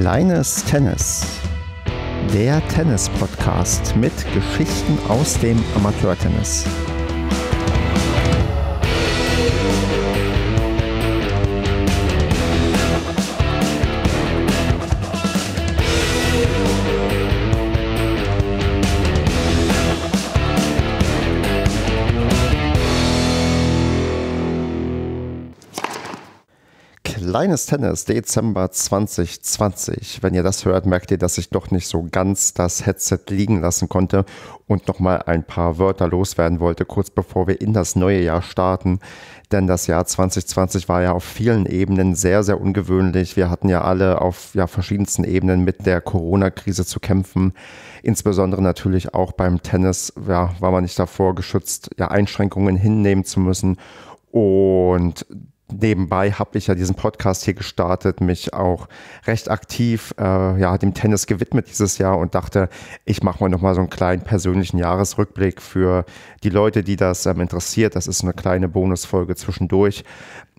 Kleines Tennis. Der Tennis-Podcast mit Geschichten aus dem Amateurtennis. Kleines Tennis, Dezember 2020. Wenn ihr das hört, merkt ihr, dass ich doch nicht so ganz das Headset liegen lassen konnte und nochmal ein paar Wörter loswerden wollte, kurz bevor wir in das neue Jahr starten. Denn das Jahr 2020 war ja auf vielen Ebenen sehr, sehr ungewöhnlich. Wir hatten ja alle auf ja, verschiedensten Ebenen mit der Corona-Krise zu kämpfen. Insbesondere natürlich auch beim Tennis ja, war man nicht davor geschützt, ja, Einschränkungen hinnehmen zu müssen. Und nebenbei habe ich ja diesen Podcast hier gestartet, mich auch recht aktiv äh, ja, dem Tennis gewidmet dieses Jahr und dachte, ich mache mal nochmal so einen kleinen persönlichen Jahresrückblick für die Leute, die das ähm, interessiert. Das ist eine kleine Bonusfolge zwischendurch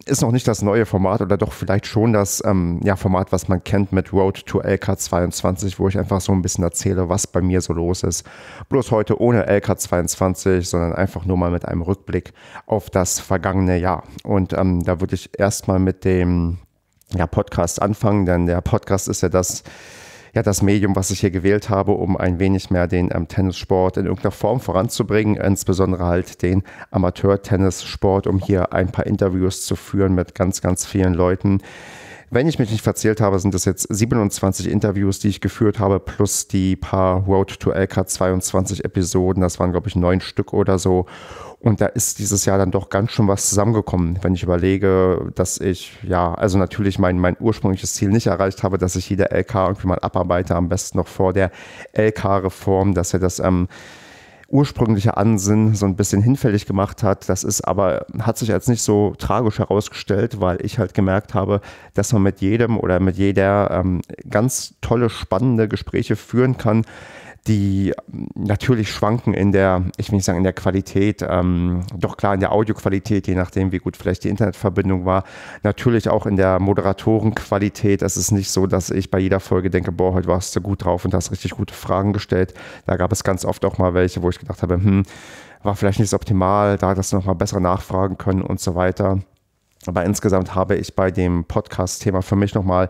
ist noch nicht das neue Format oder doch vielleicht schon das ähm, ja, Format, was man kennt mit Road to LK22, wo ich einfach so ein bisschen erzähle, was bei mir so los ist. Bloß heute ohne LK22, sondern einfach nur mal mit einem Rückblick auf das vergangene Jahr. Und ähm, da würde ich erstmal mit dem ja, Podcast anfangen, denn der Podcast ist ja das, ja, das Medium, was ich hier gewählt habe, um ein wenig mehr den ähm, Tennissport in irgendeiner Form voranzubringen, insbesondere halt den Amateur-Tennissport, um hier ein paar Interviews zu führen mit ganz, ganz vielen Leuten, wenn ich mich nicht verzählt habe, sind das jetzt 27 Interviews, die ich geführt habe, plus die paar Road to LK 22 Episoden. Das waren, glaube ich, neun Stück oder so. Und da ist dieses Jahr dann doch ganz schön was zusammengekommen, wenn ich überlege, dass ich, ja, also natürlich mein, mein ursprüngliches Ziel nicht erreicht habe, dass ich jede LK irgendwie mal abarbeite, am besten noch vor der LK-Reform, dass er das ähm, ursprünglicher Ansinn so ein bisschen hinfällig gemacht hat. Das ist aber, hat sich als nicht so tragisch herausgestellt, weil ich halt gemerkt habe, dass man mit jedem oder mit jeder ähm, ganz tolle, spannende Gespräche führen kann, die ähm, natürlich schwanken in der, ich will nicht sagen in der Qualität, ähm, doch klar in der Audioqualität, je nachdem, wie gut vielleicht die Internetverbindung war. Natürlich auch in der Moderatorenqualität. Es ist nicht so, dass ich bei jeder Folge denke, boah, heute warst du gut drauf und hast richtig gute Fragen gestellt. Da gab es ganz oft auch mal welche, wo ich gedacht habe, hm, war vielleicht nicht so optimal, da hast du nochmal besser nachfragen können und so weiter. Aber insgesamt habe ich bei dem Podcast-Thema für mich nochmal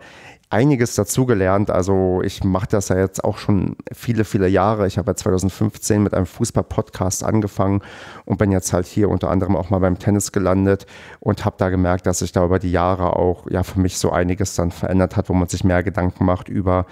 einiges dazugelernt. Also ich mache das ja jetzt auch schon viele, viele Jahre. Ich habe ja 2015 mit einem Fußball-Podcast angefangen und bin jetzt halt hier unter anderem auch mal beim Tennis gelandet und habe da gemerkt, dass sich da über die Jahre auch ja für mich so einiges dann verändert hat, wo man sich mehr Gedanken macht über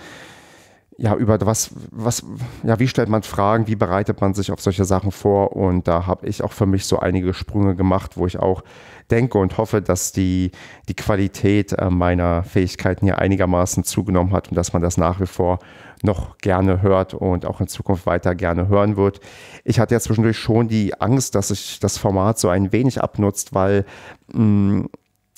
ja, über was, was, ja, wie stellt man Fragen, wie bereitet man sich auf solche Sachen vor? Und da habe ich auch für mich so einige Sprünge gemacht, wo ich auch denke und hoffe, dass die, die Qualität äh, meiner Fähigkeiten hier einigermaßen zugenommen hat und dass man das nach wie vor noch gerne hört und auch in Zukunft weiter gerne hören wird. Ich hatte ja zwischendurch schon die Angst, dass sich das Format so ein wenig abnutzt, weil mh, mm,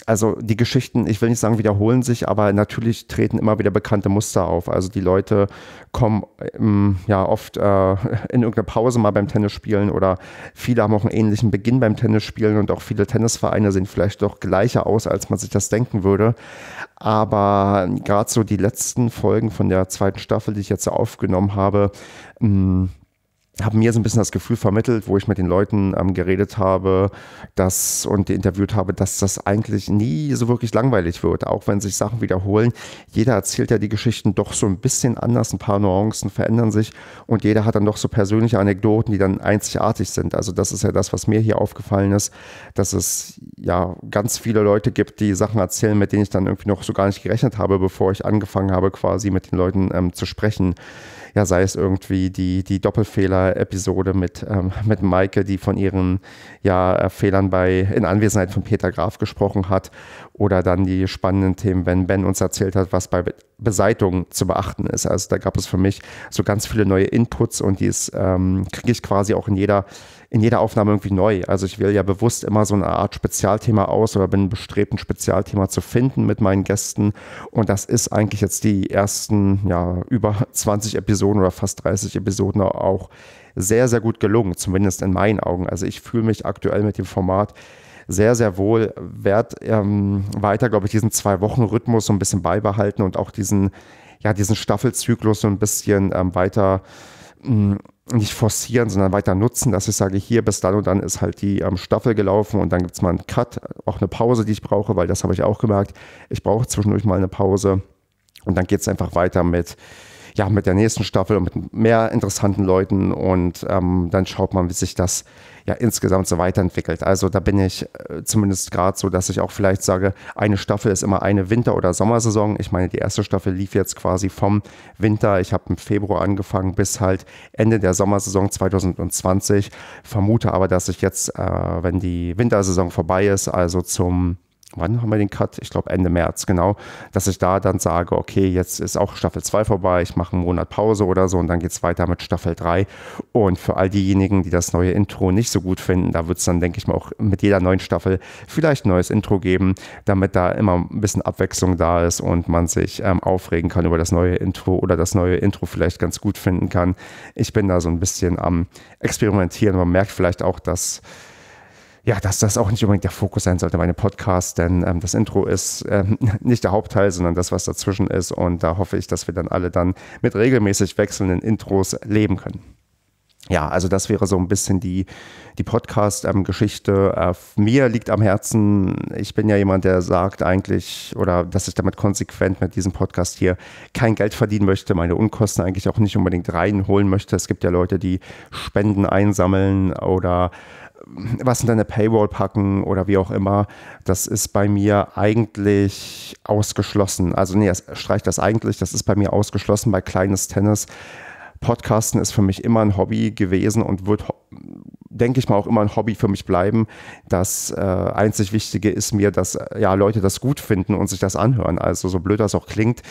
also die Geschichten, ich will nicht sagen wiederholen sich, aber natürlich treten immer wieder bekannte Muster auf. Also die Leute kommen ähm, ja oft äh, in irgendeiner Pause mal beim Tennisspielen oder viele haben auch einen ähnlichen Beginn beim Tennisspielen und auch viele Tennisvereine sehen vielleicht doch gleicher aus, als man sich das denken würde. Aber gerade so die letzten Folgen von der zweiten Staffel, die ich jetzt aufgenommen habe, mh, hm, haben mir so ein bisschen das Gefühl vermittelt, wo ich mit den Leuten ähm, geredet habe dass, und interviewt habe, dass das eigentlich nie so wirklich langweilig wird, auch wenn sich Sachen wiederholen. Jeder erzählt ja die Geschichten doch so ein bisschen anders, ein paar Nuancen verändern sich und jeder hat dann doch so persönliche Anekdoten, die dann einzigartig sind. Also das ist ja das, was mir hier aufgefallen ist, dass es ja ganz viele Leute gibt, die Sachen erzählen, mit denen ich dann irgendwie noch so gar nicht gerechnet habe, bevor ich angefangen habe, quasi mit den Leuten ähm, zu sprechen ja, sei es irgendwie die, die Doppelfehler-Episode mit, ähm, mit Maike, die von ihren ja, äh, Fehlern bei, in Anwesenheit von Peter Graf gesprochen hat, oder dann die spannenden Themen, wenn Ben uns erzählt hat, was bei Be Beseitung zu beachten ist. Also da gab es für mich so ganz viele neue Inputs und die ähm, kriege ich quasi auch in jeder in jeder Aufnahme irgendwie neu. Also ich wähle ja bewusst immer so eine Art Spezialthema aus oder bin bestrebt, ein Spezialthema zu finden mit meinen Gästen. Und das ist eigentlich jetzt die ersten ja, über 20 Episoden oder fast 30 Episoden auch sehr, sehr gut gelungen, zumindest in meinen Augen. Also ich fühle mich aktuell mit dem Format sehr, sehr wohl, werde ähm, weiter, glaube ich, diesen Zwei-Wochen-Rhythmus so ein bisschen beibehalten und auch diesen, ja, diesen Staffelzyklus so ein bisschen ähm, weiter mh, mm, nicht forcieren, sondern weiter nutzen, dass ich sage, hier bis dann und dann ist halt die ähm, Staffel gelaufen und dann gibt es mal einen Cut, auch eine Pause, die ich brauche, weil das habe ich auch gemerkt. Ich brauche zwischendurch mal eine Pause und dann geht es einfach weiter mit ja, mit der nächsten Staffel und mit mehr interessanten Leuten und ähm, dann schaut man, wie sich das ja insgesamt so weiterentwickelt. Also da bin ich äh, zumindest gerade so, dass ich auch vielleicht sage, eine Staffel ist immer eine Winter- oder Sommersaison. Ich meine, die erste Staffel lief jetzt quasi vom Winter, ich habe im Februar angefangen, bis halt Ende der Sommersaison 2020. Vermute aber, dass ich jetzt, äh, wenn die Wintersaison vorbei ist, also zum wann haben wir den Cut? Ich glaube Ende März, genau, dass ich da dann sage, okay, jetzt ist auch Staffel 2 vorbei, ich mache einen Monat Pause oder so und dann geht es weiter mit Staffel 3. Und für all diejenigen, die das neue Intro nicht so gut finden, da wird es dann, denke ich mal, auch mit jeder neuen Staffel vielleicht ein neues Intro geben, damit da immer ein bisschen Abwechslung da ist und man sich ähm, aufregen kann über das neue Intro oder das neue Intro vielleicht ganz gut finden kann. Ich bin da so ein bisschen am Experimentieren. Man merkt vielleicht auch, dass ja, dass das auch nicht unbedingt der Fokus sein sollte, meine Podcasts, denn ähm, das Intro ist ähm, nicht der Hauptteil, sondern das, was dazwischen ist. Und da hoffe ich, dass wir dann alle dann mit regelmäßig wechselnden Intros leben können. Ja, also das wäre so ein bisschen die, die Podcast-Geschichte. Ähm, mir liegt am Herzen, ich bin ja jemand, der sagt eigentlich, oder dass ich damit konsequent mit diesem Podcast hier kein Geld verdienen möchte, meine Unkosten eigentlich auch nicht unbedingt reinholen möchte. Es gibt ja Leute, die Spenden einsammeln oder was in deine Paywall packen oder wie auch immer, das ist bei mir eigentlich ausgeschlossen. Also nee, streich das eigentlich, das ist bei mir ausgeschlossen bei kleines Tennis. Podcasten ist für mich immer ein Hobby gewesen und wird, denke ich mal, auch immer ein Hobby für mich bleiben. Das äh, einzig Wichtige ist mir, dass ja Leute das gut finden und sich das anhören. Also so blöd das auch klingt,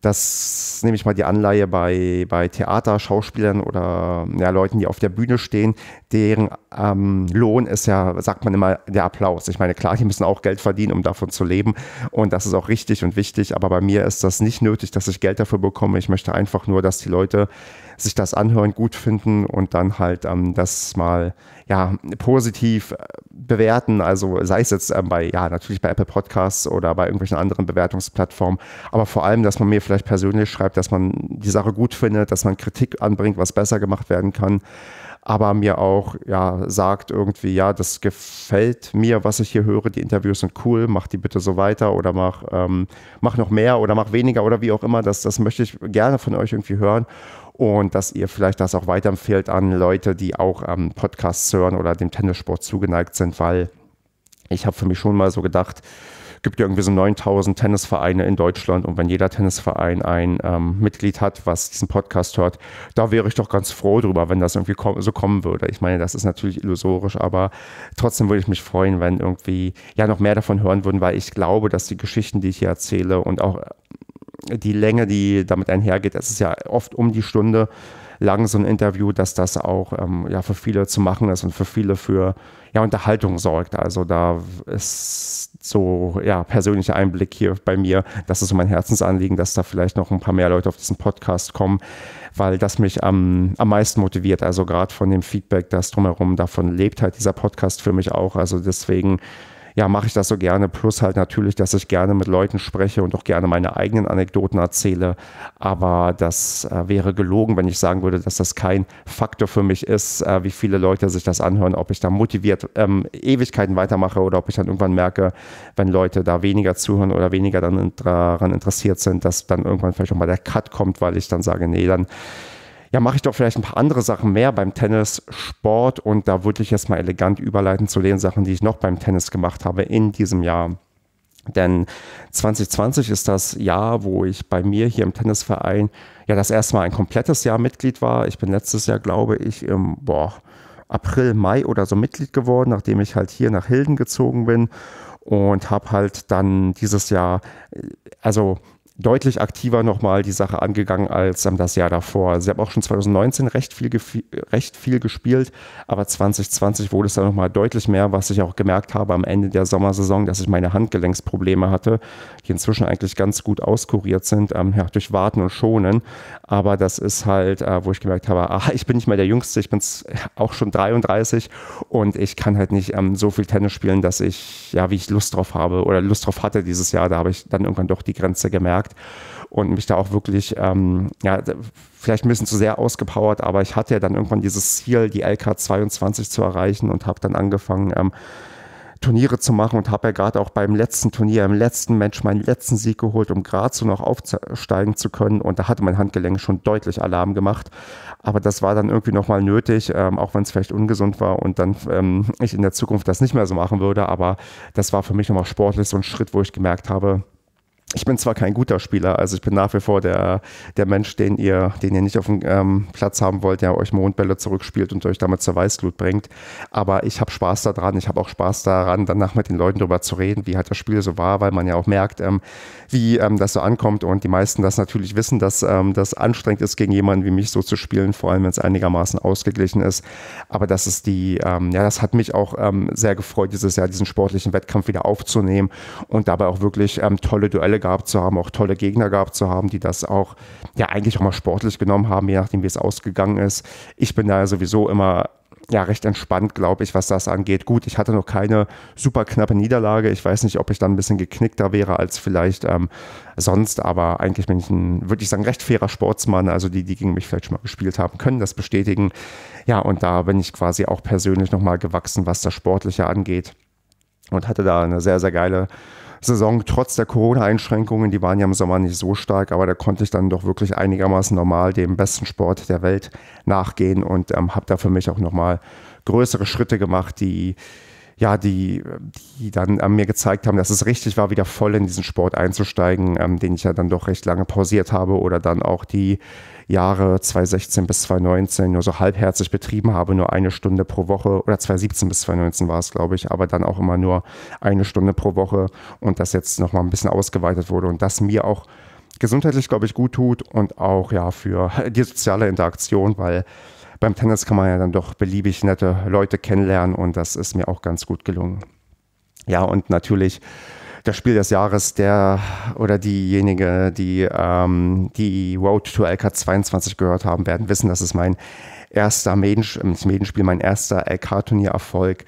das nehme ich mal die Anleihe bei, bei Theater, Schauspielern oder ja, Leuten, die auf der Bühne stehen, deren ähm, Lohn ist ja, sagt man immer, der Applaus. Ich meine, klar, die müssen auch Geld verdienen, um davon zu leben. Und das ist auch richtig und wichtig. Aber bei mir ist das nicht nötig, dass ich Geld dafür bekomme. Ich möchte einfach nur, dass die Leute sich das anhören, gut finden und dann halt ähm, das mal ja, positiv äh, bewerten. Also sei es jetzt ähm, bei, ja, natürlich bei Apple Podcasts oder bei irgendwelchen anderen Bewertungsplattformen, aber vor allem, dass man mir vielleicht persönlich schreibt, dass man die Sache gut findet, dass man Kritik anbringt, was besser gemacht werden kann aber mir auch ja, sagt irgendwie, ja, das gefällt mir, was ich hier höre, die Interviews sind cool, mach die bitte so weiter oder mach, ähm, mach noch mehr oder mach weniger oder wie auch immer, das, das möchte ich gerne von euch irgendwie hören und dass ihr vielleicht das auch weiterempfehlt an Leute, die auch am Podcast hören oder dem Tennissport zugeneigt sind, weil ich habe für mich schon mal so gedacht, gibt ja irgendwie so 9000 Tennisvereine in Deutschland und wenn jeder Tennisverein ein ähm, Mitglied hat, was diesen Podcast hört, da wäre ich doch ganz froh drüber, wenn das irgendwie kom so kommen würde. Ich meine, das ist natürlich illusorisch, aber trotzdem würde ich mich freuen, wenn irgendwie ja noch mehr davon hören würden, weil ich glaube, dass die Geschichten, die ich hier erzähle und auch die Länge, die damit einhergeht, es ist ja oft um die Stunde lang so ein Interview, dass das auch ähm, ja, für viele zu machen ist und für viele für ja, Unterhaltung sorgt. Also da ist so ja, persönlicher Einblick hier bei mir, das ist so mein Herzensanliegen, dass da vielleicht noch ein paar mehr Leute auf diesen Podcast kommen, weil das mich am, am meisten motiviert. Also gerade von dem Feedback, das drumherum davon lebt halt dieser Podcast für mich auch. Also deswegen ja, mache ich das so gerne. Plus halt natürlich, dass ich gerne mit Leuten spreche und auch gerne meine eigenen Anekdoten erzähle. Aber das äh, wäre gelogen, wenn ich sagen würde, dass das kein Faktor für mich ist, äh, wie viele Leute sich das anhören, ob ich da motiviert ähm, Ewigkeiten weitermache oder ob ich dann irgendwann merke, wenn Leute da weniger zuhören oder weniger dann daran interessiert sind, dass dann irgendwann vielleicht auch mal der Cut kommt, weil ich dann sage, nee, dann ja, mache ich doch vielleicht ein paar andere Sachen mehr beim Tennis, Sport und da würde ich jetzt mal elegant überleiten zu den Sachen, die ich noch beim Tennis gemacht habe in diesem Jahr. Denn 2020 ist das Jahr, wo ich bei mir hier im Tennisverein ja das erste Mal ein komplettes Jahr Mitglied war. Ich bin letztes Jahr, glaube ich, im boah, April, Mai oder so Mitglied geworden, nachdem ich halt hier nach Hilden gezogen bin und habe halt dann dieses Jahr, äh, also deutlich aktiver nochmal die Sache angegangen als das Jahr davor. Sie haben auch schon 2019 recht viel, recht viel gespielt, aber 2020 wurde es dann nochmal deutlich mehr, was ich auch gemerkt habe am Ende der Sommersaison, dass ich meine Handgelenksprobleme hatte, die inzwischen eigentlich ganz gut auskuriert sind, ähm, ja, durch Warten und Schonen. Aber das ist halt, äh, wo ich gemerkt habe, ah, ich bin nicht mehr der Jüngste, ich bin auch schon 33 und ich kann halt nicht ähm, so viel Tennis spielen, dass ich, ja, wie ich Lust drauf habe oder Lust drauf hatte dieses Jahr, da habe ich dann irgendwann doch die Grenze gemerkt gesagt und mich da auch wirklich, ähm, ja, vielleicht ein bisschen zu sehr ausgepowert, aber ich hatte ja dann irgendwann dieses Ziel, die LK22 zu erreichen und habe dann angefangen, ähm, Turniere zu machen und habe ja gerade auch beim letzten Turnier, im letzten Match meinen letzten Sieg geholt, um gerade so noch aufsteigen zu können. Und da hatte mein Handgelenk schon deutlich Alarm gemacht. Aber das war dann irgendwie nochmal nötig, ähm, auch wenn es vielleicht ungesund war und dann ähm, ich in der Zukunft das nicht mehr so machen würde. Aber das war für mich nochmal sportlich so ein Schritt, wo ich gemerkt habe, ich bin zwar kein guter Spieler, also ich bin nach wie vor der, der Mensch, den ihr, den ihr nicht auf dem ähm, Platz haben wollt, der euch Mondbälle zurückspielt und euch damit zur Weißglut bringt. Aber ich habe Spaß daran, ich habe auch Spaß daran, danach mit den Leuten darüber zu reden, wie halt das Spiel so war, weil man ja auch merkt, ähm, wie ähm, das so ankommt und die meisten das natürlich wissen, dass ähm, das anstrengend ist, gegen jemanden wie mich so zu spielen, vor allem wenn es einigermaßen ausgeglichen ist. Aber das ist die, ähm, ja, das hat mich auch ähm, sehr gefreut, dieses Jahr diesen sportlichen Wettkampf wieder aufzunehmen und dabei auch wirklich tolle Duelle Duelle gehabt zu haben, auch tolle Gegner gehabt zu haben, die das auch ja eigentlich auch mal sportlich genommen haben, je nachdem, wie es ausgegangen ist. Ich bin da sowieso immer ja, recht entspannt, glaube ich, was das angeht. Gut, ich hatte noch keine super knappe Niederlage. Ich weiß nicht, ob ich dann ein bisschen geknickter wäre als vielleicht ähm, sonst, aber eigentlich bin ich ein, würde ich sagen, recht fairer Sportsmann. Also die, die gegen mich vielleicht schon mal gespielt haben, können das bestätigen. Ja, und da bin ich quasi auch persönlich nochmal gewachsen, was das Sportliche angeht. Und hatte da eine sehr, sehr geile Saison, trotz der Corona-Einschränkungen, die waren ja im Sommer nicht so stark, aber da konnte ich dann doch wirklich einigermaßen normal dem besten Sport der Welt nachgehen und ähm, habe da für mich auch nochmal größere Schritte gemacht, die ja, die, die dann ähm, mir gezeigt haben, dass es richtig war, wieder voll in diesen Sport einzusteigen, ähm, den ich ja dann doch recht lange pausiert habe oder dann auch die Jahre 2016 bis 2019 nur so halbherzig betrieben habe, nur eine Stunde pro Woche oder 2017 bis 2019 war es, glaube ich, aber dann auch immer nur eine Stunde pro Woche und das jetzt nochmal ein bisschen ausgeweitet wurde und das mir auch gesundheitlich, glaube ich, gut tut und auch ja für die soziale Interaktion, weil beim Tennis kann man ja dann doch beliebig nette Leute kennenlernen und das ist mir auch ganz gut gelungen. Ja, und natürlich das Spiel des Jahres, der oder diejenige, die ähm, die Road to LK 22 gehört haben, werden wissen, dass es mein erster Maiden, Maidenspiel, mein erster LK-Turniererfolg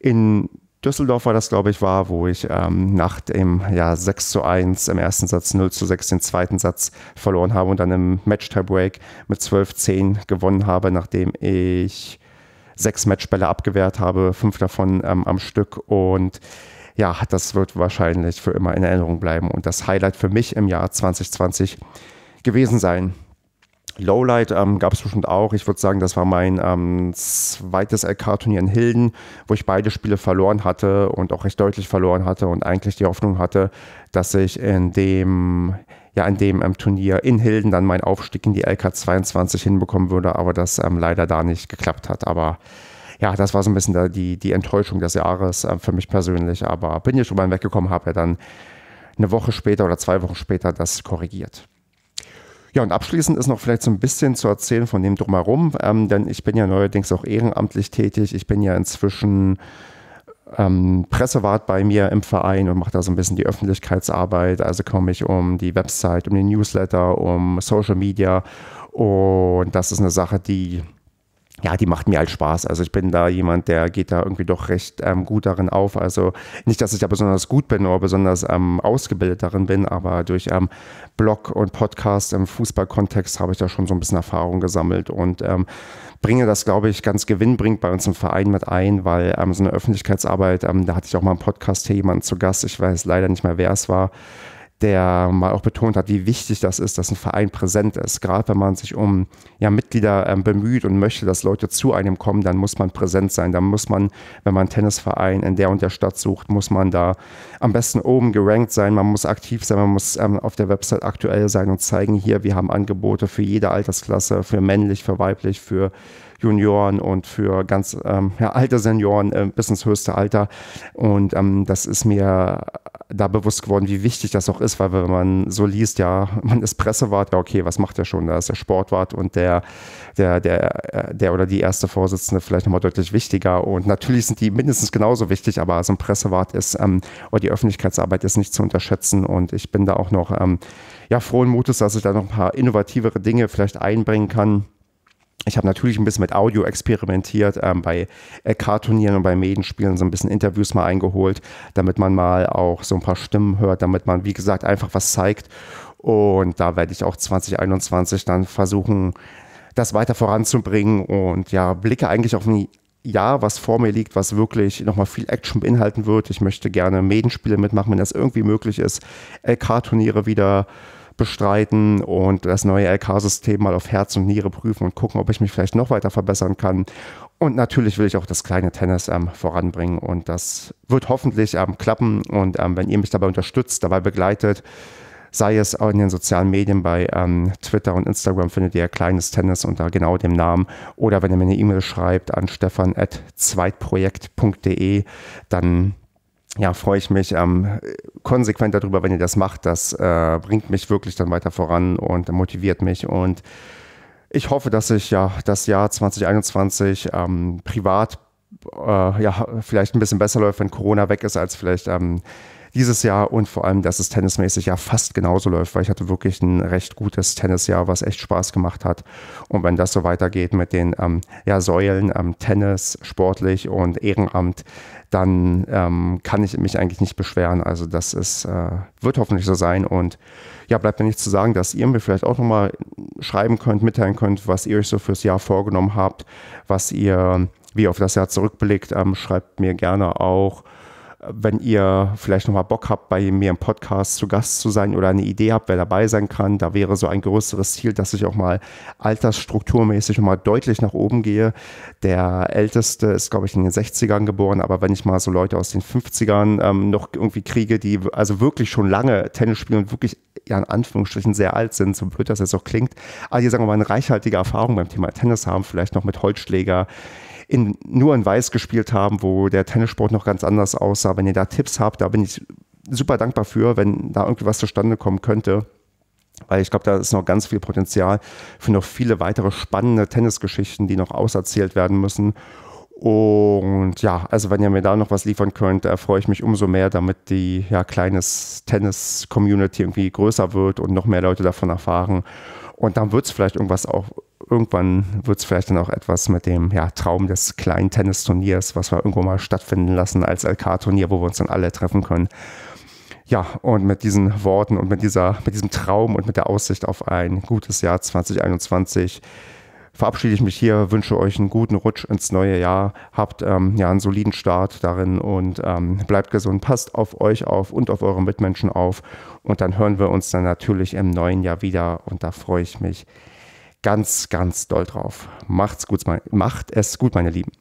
in Düsseldorf war das, glaube ich, war, wo ich ähm, nach dem ja, 6 zu 1 im ersten Satz 0 zu 6 den zweiten Satz verloren habe und dann im Match-Tiebreak mit 12-10 gewonnen habe, nachdem ich sechs Matchbälle abgewehrt habe, fünf davon ähm, am Stück und ja, das wird wahrscheinlich für immer in Erinnerung bleiben und das Highlight für mich im Jahr 2020 gewesen sein. Lowlight ähm, gab es bestimmt auch. Ich würde sagen, das war mein ähm, zweites LK-Turnier in Hilden, wo ich beide Spiele verloren hatte und auch recht deutlich verloren hatte und eigentlich die Hoffnung hatte, dass ich in dem, ja, in dem ähm, Turnier in Hilden dann meinen Aufstieg in die LK22 hinbekommen würde, aber das ähm, leider da nicht geklappt hat. Aber ja, das war so ein bisschen da die, die Enttäuschung des Jahres äh, für mich persönlich. Aber bin hier schon mal weggekommen, habe ja dann eine Woche später oder zwei Wochen später das korrigiert. Ja, und abschließend ist noch vielleicht so ein bisschen zu erzählen von dem drumherum, ähm, denn ich bin ja neuerdings auch ehrenamtlich tätig. Ich bin ja inzwischen ähm, Pressewart bei mir im Verein und mache da so ein bisschen die Öffentlichkeitsarbeit. Also komme ich um die Website, um den Newsletter, um Social Media. Und das ist eine Sache, die ja, die macht mir halt Spaß. Also ich bin da jemand, der geht da irgendwie doch recht ähm, gut darin auf. Also nicht, dass ich da besonders gut bin oder besonders ähm, ausgebildet darin bin, aber durch ähm, Blog und Podcast im Fußballkontext habe ich da schon so ein bisschen Erfahrung gesammelt und ähm, bringe das, glaube ich, ganz gewinnbringend bei uns im Verein mit ein, weil ähm, so eine Öffentlichkeitsarbeit, ähm, da hatte ich auch mal im Podcast hier jemanden zu Gast, ich weiß leider nicht mehr, wer es war, der mal auch betont hat, wie wichtig das ist, dass ein Verein präsent ist. Gerade wenn man sich um ja, Mitglieder ähm, bemüht und möchte, dass Leute zu einem kommen, dann muss man präsent sein. Dann muss man, wenn man einen Tennisverein in der und der Stadt sucht, muss man da am besten oben gerankt sein. Man muss aktiv sein, man muss ähm, auf der Website aktuell sein und zeigen, hier, wir haben Angebote für jede Altersklasse, für männlich, für weiblich, für Junioren und für ganz ähm, ja, alte Senioren äh, bis ins höchste Alter. Und ähm, das ist mir da bewusst geworden, wie wichtig das auch ist, weil wenn man so liest, ja, man ist Pressewart, ja, okay, was macht der schon? Da ist der Sportwart und der, der, der, äh, der oder die erste Vorsitzende vielleicht nochmal deutlich wichtiger. Und natürlich sind die mindestens genauso wichtig, aber so ein Pressewart ist ähm, oder die Öffentlichkeitsarbeit ist nicht zu unterschätzen. Und ich bin da auch noch ähm, ja, frohen Mutes, dass ich da noch ein paar innovativere Dinge vielleicht einbringen kann ich habe natürlich ein bisschen mit Audio experimentiert, ähm, bei Eckhart-Turnieren und bei Medenspielen so ein bisschen Interviews mal eingeholt, damit man mal auch so ein paar Stimmen hört, damit man, wie gesagt, einfach was zeigt. Und da werde ich auch 2021 dann versuchen, das weiter voranzubringen und ja, blicke eigentlich auf ein Jahr, was vor mir liegt, was wirklich nochmal viel Action beinhalten wird. Ich möchte gerne Medenspiele mitmachen, wenn das irgendwie möglich ist, LK-Turniere wieder bestreiten und das neue LK-System mal auf Herz und Niere prüfen und gucken, ob ich mich vielleicht noch weiter verbessern kann. Und natürlich will ich auch das kleine Tennis ähm, voranbringen und das wird hoffentlich ähm, klappen. Und ähm, wenn ihr mich dabei unterstützt, dabei begleitet, sei es in den sozialen Medien, bei ähm, Twitter und Instagram findet ihr Kleines Tennis unter genau dem Namen. Oder wenn ihr mir eine E-Mail schreibt an stefan.zweitprojekt.de, dann ja, freue ich mich ähm, konsequent darüber, wenn ihr das macht. Das äh, bringt mich wirklich dann weiter voran und motiviert mich. Und ich hoffe, dass ich ja das Jahr 2021 ähm, privat äh, ja, vielleicht ein bisschen besser läuft, wenn Corona weg ist, als vielleicht ähm, dieses Jahr und vor allem, dass es tennismäßig ja fast genauso läuft, weil ich hatte wirklich ein recht gutes Tennisjahr, was echt Spaß gemacht hat. Und wenn das so weitergeht mit den ähm, ja, Säulen ähm, Tennis, sportlich und Ehrenamt, dann ähm, kann ich mich eigentlich nicht beschweren. Also das ist, äh, wird hoffentlich so sein. Und ja, bleibt mir nichts zu sagen, dass ihr mir vielleicht auch nochmal schreiben könnt, mitteilen könnt, was ihr euch so fürs Jahr vorgenommen habt, was ihr wie auf das Jahr zurückblickt. Ähm, schreibt mir gerne auch wenn ihr vielleicht nochmal Bock habt, bei mir im Podcast zu Gast zu sein oder eine Idee habt, wer dabei sein kann, da wäre so ein größeres Ziel, dass ich auch mal altersstrukturmäßig nochmal deutlich nach oben gehe. Der Älteste ist, glaube ich, in den 60ern geboren, aber wenn ich mal so Leute aus den 50ern ähm, noch irgendwie kriege, die also wirklich schon lange Tennis spielen und wirklich ja in Anführungsstrichen sehr alt sind, so blöd das jetzt auch klingt, aber also die sagen wir mal eine reichhaltige Erfahrung beim Thema Tennis haben, vielleicht noch mit Holzschläger in, nur in Weiß gespielt haben, wo der Tennissport noch ganz anders aussah. Wenn ihr da Tipps habt, da bin ich super dankbar für, wenn da irgendwie was zustande kommen könnte. Weil ich glaube, da ist noch ganz viel Potenzial für noch viele weitere spannende Tennisgeschichten, die noch auserzählt werden müssen. Und ja, also wenn ihr mir da noch was liefern könnt, freue ich mich umso mehr, damit die ja, kleines Tennis-Community irgendwie größer wird und noch mehr Leute davon erfahren. Und dann wird es vielleicht irgendwas auch irgendwann wird es vielleicht dann auch etwas mit dem ja, Traum des kleinen Tennisturniers, was wir irgendwo mal stattfinden lassen als LK-Turnier, wo wir uns dann alle treffen können. Ja, und mit diesen Worten und mit, dieser, mit diesem Traum und mit der Aussicht auf ein gutes Jahr 2021 verabschiede ich mich hier, wünsche euch einen guten Rutsch ins neue Jahr, habt ähm, ja einen soliden Start darin und ähm, bleibt gesund, passt auf euch auf und auf eure Mitmenschen auf und dann hören wir uns dann natürlich im neuen Jahr wieder und da freue ich mich ganz, ganz doll drauf. Macht's gut, macht es gut, meine Lieben.